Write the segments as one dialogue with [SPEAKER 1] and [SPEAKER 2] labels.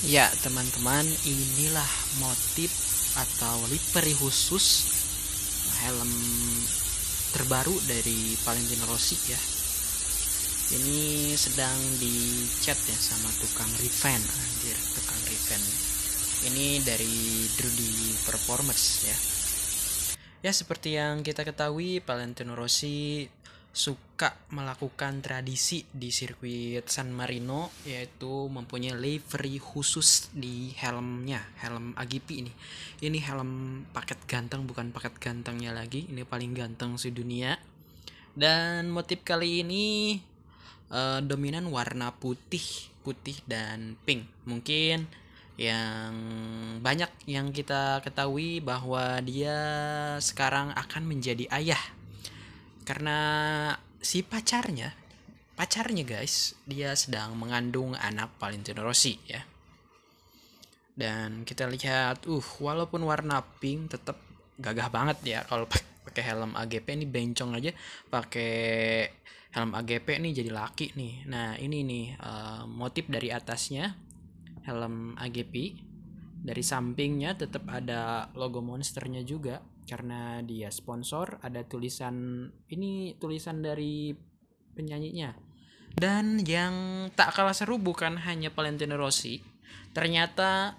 [SPEAKER 1] Ya teman-teman inilah motif atau livery khusus helm terbaru dari Valentino Rossi ya ini sedang dicat ya sama tukang revan anjir tukang revan ini dari Drudi Performers ya ya seperti yang kita ketahui Valentino Rossi suka melakukan tradisi di sirkuit San Marino yaitu mempunyai livery khusus di helmnya helm AGP ini ini helm paket ganteng bukan paket gantengnya lagi ini paling ganteng dunia dan motif kali ini uh, dominan warna putih putih dan pink mungkin yang banyak yang kita ketahui bahwa dia sekarang akan menjadi ayah karena si pacarnya pacarnya guys dia sedang mengandung anak Valentino Rossi ya dan kita lihat uh walaupun warna pink tetap gagah banget ya kalau pakai helm AGP ini bencong aja pakai helm AGP nih jadi laki nih nah ini nih uh, motif dari atasnya helm AGP dari sampingnya tetap ada logo monsternya juga karena dia sponsor ada tulisan ini tulisan dari penyanyinya dan yang tak kalah seru bukan hanya Valentino Rossi ternyata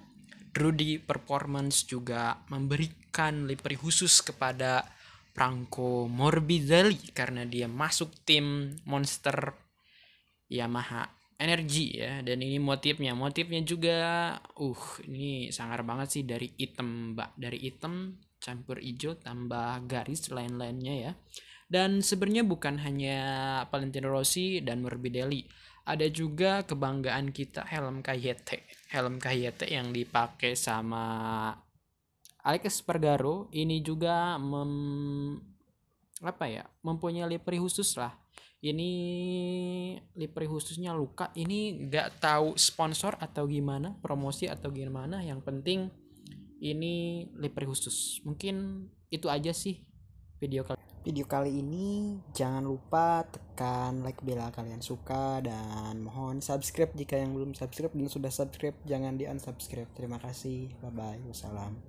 [SPEAKER 1] Rudy Performance juga memberikan livery khusus kepada Franco Morbidelli karena dia masuk tim Monster Yamaha Energy ya dan ini motifnya motifnya juga uh ini sangar banget sih dari item mbak dari item campur hijau tambah garis lain-lainnya ya. Dan sebenarnya bukan hanya Valentino Rossi dan Morbidelli. Ada juga kebanggaan kita helm KYT. Helm KYT yang dipakai sama Alex Pergaro ini juga mem apa ya mempunyai livery khusus lah ini livery khususnya luka ini nggak tahu sponsor atau gimana promosi atau gimana yang penting ini liver khusus mungkin itu aja sih video kali video kali ini jangan lupa tekan like bila kalian suka dan mohon subscribe jika yang belum subscribe dan sudah subscribe jangan di unsubscribe terima kasih bye bye wassalam